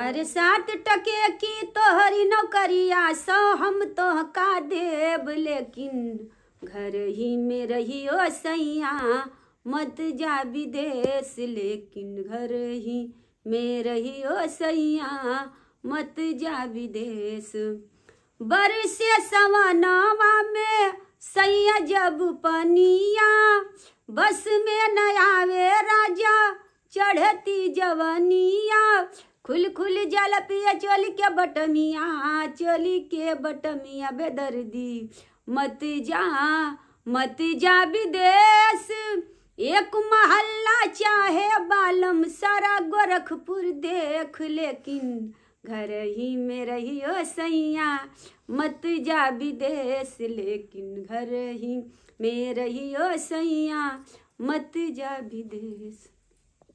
अरे सात टके की तोहरी नौकरिया स हम तो का देव लेकिन घर ही में रही ओ सैया मत जा विदेश लेकिन घर ही में रही हो सैया मत जा विदेश बरसे सवनवा में सैया जब पनिया बस में नया वे राजा चढ़ती जवनिया खुल खुल जल पिया चोली के बटमिया चोली के बटमिया बेदर्दी मत जा मत जा विदेश एक महल्ला चाहे बालम सारा गोरखपुर देख लेकिन घर ही में रहियो सैया मत जा विदेश लेकिन घर ही में रहियो सैया मत जा विदेश